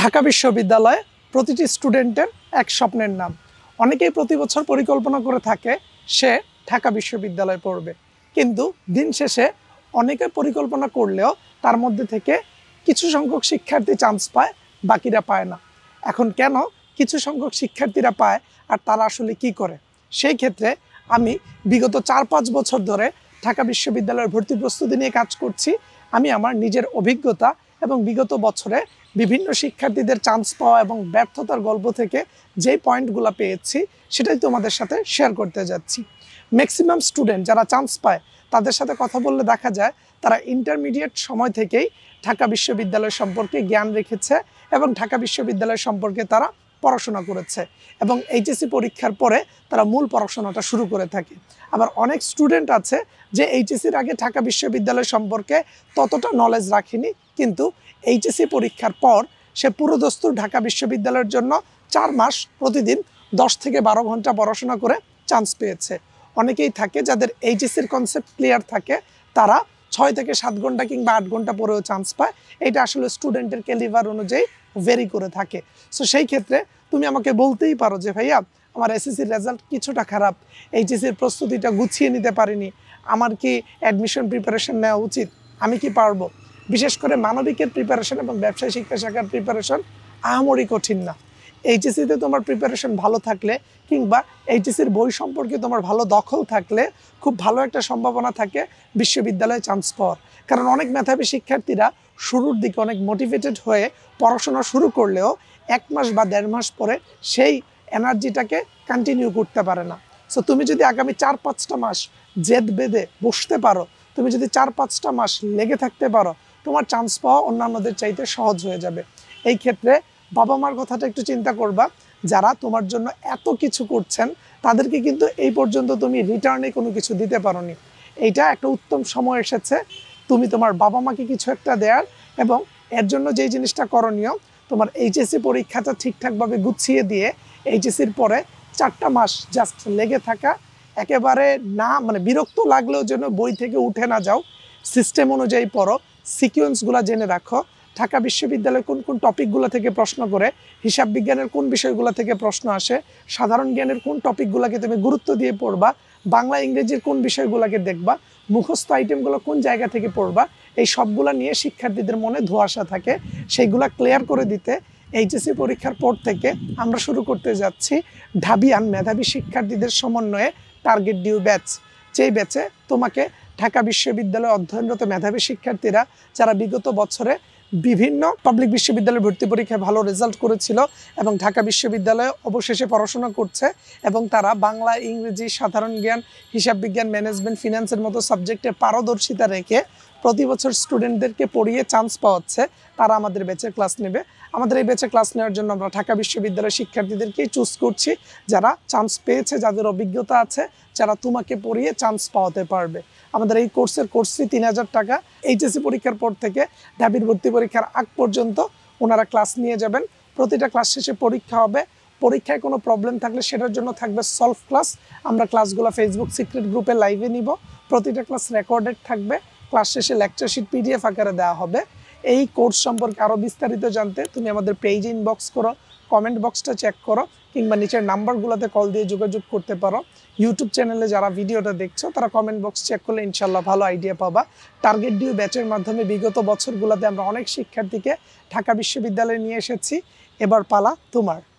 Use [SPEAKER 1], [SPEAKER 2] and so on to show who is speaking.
[SPEAKER 1] ঢাকা বিশ্ববিদ্যালয়ে প্রতিটি স্টুডেন্টের এক স্বপ্নের নাম অনেকেই প্রতি বছর পরিকল্পনা করে থাকে সে ঢাকা বিশ্ববিদ্যালয়ে পড়বে কিন্তু দিন শেষে অনেকে পরিকল্পনা করলেও তার মধ্যে থেকে কিছু সংখ্যক শিক্ষার্থী চান্স পায় বাকিরা পায় না এখন কেন কিছু সংখ্যক শিক্ষার্থীরা পায় আর তারা আসলে কি করে সেই ক্ষেত্রে আমি বিগত চার পাঁচ বছর ধরে ঢাকা বিশ্ববিদ্যালয়ের ভর্তি প্রস্তুতি নিয়ে কাজ করছি আমি আমার নিজের অভিজ্ঞতা এবং বিগত বছরে বিভিন্ন শিক্ষার্থীদের চান্স পাওয়া এবং ব্যর্থতার গল্প থেকে যে পয়েন্টগুলো পেয়েছি সেটাই তোমাদের সাথে শেয়ার করতে যাচ্ছি ম্যাক্সিমাম স্টুডেন্ট যারা চান্স পায় তাদের সাথে কথা বললে দেখা যায় তারা ইন্টারমিডিয়েট সময় থেকেই ঢাকা বিশ্ববিদ্যালয় সম্পর্কে জ্ঞান রেখেছে এবং ঢাকা বিশ্ববিদ্যালয় সম্পর্কে তারা পড়াশোনা করেছে এবং এইচএসসি পরীক্ষার পরে তারা মূল পড়াশোনাটা শুরু করে থাকে আবার অনেক স্টুডেন্ট আছে যে এইচএসসির আগে ঢাকা বিশ্ববিদ্যালয় সম্পর্কে ততটা নলেজ রাখেনি কিন্তু এইচএসসি পরীক্ষার পর সে পুরোদস্তুর ঢাকা বিশ্ববিদ্যালয়ের জন্য চার মাস প্রতিদিন দশ থেকে বারো ঘন্টা পড়াশোনা করে চান্স পেয়েছে অনেকেই থাকে যাদের এইচএসসির কনসেপ্ট ক্লিয়ার থাকে তারা ছয় থেকে সাত ঘন্টা কিংবা আট ঘন্টা পরেও চান্স পায় এটা আসলে স্টুডেন্টের ক্যালিভার অনুযায়ী ভেরি করে থাকে সো সেই ক্ষেত্রে তুমি আমাকে বলতেই পারো যে ভাইয়া আমার এসএসসির রেজাল্ট কিছুটা খারাপ এইচএসির প্রস্তুতিটা গুছিয়ে নিতে পারিনি আমার কি অ্যাডমিশন প্রিপারেশন নেওয়া উচিত আমি কি পারবো বিশেষ করে মানবিকের প্রিপারেশন এবং ব্যবসায়ী শিক্ষা শাখার প্রিপারেশন আহামরি কঠিন না এইচএসিতে e তোমার প্রিপারেশন ভালো থাকলে কিংবা এইচএসির e বই সম্পর্কে তোমার ভালো দখল থাকলে খুব ভালো একটা সম্ভাবনা থাকে বিশ্ববিদ্যালয়ে চান্স পাওয়ার কারণ অনেক মেধাবী শিক্ষার্থীরা শুরুর দিকে অনেক মোটিভেটেড হয়ে পড়াশোনা শুরু করলেও এক মাস বা দেড় মাস পরে সেই এনার্জিটাকে কন্টিনিউ করতে পারে না সো তুমি যদি আগামী চার পাঁচটা মাস জেদ বেঁধে বসতে পারো তুমি যদি চার পাঁচটা মাস লেগে থাকতে পারো তোমার চান্স পাওয়া অন্যান্যদের চাইতে সহজ হয়ে যাবে এই ক্ষেত্রে বাবা মার কথাটা একটু চিন্তা করবা যারা তোমার জন্য এত কিছু করছেন তাদেরকে কিন্তু এই পর্যন্ত তুমি রিটার্নে কোনো কিছু দিতে পারোনি এইটা একটা উত্তম সময় এসেছে তুমি তোমার বাবা মাকে কিছু একটা দেয়ার এবং এর জন্য যেই জিনিসটা করণীয় তোমার এইচএসসি পরীক্ষাটা ঠিকঠাকভাবে গুছিয়ে দিয়ে এইচএসসির পরে চারটা মাস জাস্ট লেগে থাকা একেবারে না মানে বিরক্ত লাগলেও যেন বই থেকে উঠে না যাও সিস্টেম অনুযায়ী পড়ো সিকিউয়েন্সগুলো জেনে রাখো ঢাকা বিশ্ববিদ্যালয়ে কোন কোন টপিকগুলো থেকে প্রশ্ন করে হিসাব বিজ্ঞানের কোন বিষয়গুলো থেকে প্রশ্ন আসে সাধারণ জ্ঞানের কোন টপিকগুলোকে তুমি গুরুত্ব দিয়ে পড়বা বাংলা ইংরেজির কোন বিষয়গুলোকে দেখবা মুখস্থ আইটেমগুলো কোন জায়গা থেকে পড়বা এই সবগুলো নিয়ে শিক্ষার্থীদের মনে ধোয়াশা থাকে সেইগুলা ক্লিয়ার করে দিতে এইচএসসি পরীক্ষার পর থেকে আমরা শুরু করতে যাচ্ছি ঢাবিয়ান মেধাবী শিক্ষার্থীদের সমন্বয়ে টার্গেট ডিউ ব্যাচ যেই ব্যাচে তোমাকে ঢাকা বিশ্ববিদ্যালয়ে অধ্যয়নরত মেধাবী শিক্ষার্থীরা যারা বিগত বছরে বিভিন্ন পাবলিক বিশ্ববিদ্যালয়ের ভর্তি পরীক্ষায় ভালো রেজাল্ট করেছিল এবং ঢাকা বিশ্ববিদ্যালয়ে অবশেষে পড়াশোনা করছে এবং তারা বাংলা ইংরেজি সাধারণ জ্ঞান হিসাব বিজ্ঞান ম্যানেজমেন্ট ফিন্যান্সের মতো সাবজেক্টে পারদর্শিতা রেখে প্রতি বছর স্টুডেন্টদেরকে পড়িয়ে চান্স পাওয়াচ্ছে তারা আমাদের ব্যাচের ক্লাস নেবে আমাদের এই বেচে ক্লাস নেওয়ার জন্য আমরা ঢাকা বিশ্ববিদ্যালয়ের শিক্ষার্থীদেরকেই চুজ করছি যারা চান্স পেয়েছে যাদের অভিজ্ঞতা আছে যারা তোমাকে পড়িয়ে চান্স পাওয়াতে পারবে আমাদের এই কোর্সের কোর্স ফি তিন হাজার টাকা এইচএসসি পরীক্ষার পর থেকে ঢাবির ভর্তি পরীক্ষার আগ পর্যন্ত ওনারা ক্লাস নিয়ে যাবেন প্রতিটা ক্লাস শেষে পরীক্ষা হবে পরীক্ষায় কোনো প্রবলেম থাকলে সেটার জন্য থাকবে সলভ ক্লাস আমরা ক্লাসগুলো ফেসবুক সিক্রেট গ্রুপে লাইভে নিব প্রতিটা ক্লাস রেকর্ডেড থাকবে ক্লাস শেষে লেকচার শিট পিডিএফ আকারে দেওয়া হবে এই কোর্স সম্পর্কে আরও বিস্তারিত জানতে তুমি আমাদের পেজ ইনবক্স করো কমেন্ট বক্সটা চেক করো কিংবা নিচের নাম্বারগুলোতে কল দিয়ে যোগাযোগ করতে পারো ইউটিউব চ্যানেলে যারা ভিডিওটা দেখছো তারা কমেন্ট বক্স চেক করলে ইনশাল্লাহ ভালো আইডিয়া পাবা টার্গেট ডিউ ব্যাচের মাধ্যমে বিগত বছরগুলোতে আমরা অনেক শিক্ষার্থীকে ঢাকা বিশ্ববিদ্যালয়ে নিয়ে এসেছি এবার পালা তোমার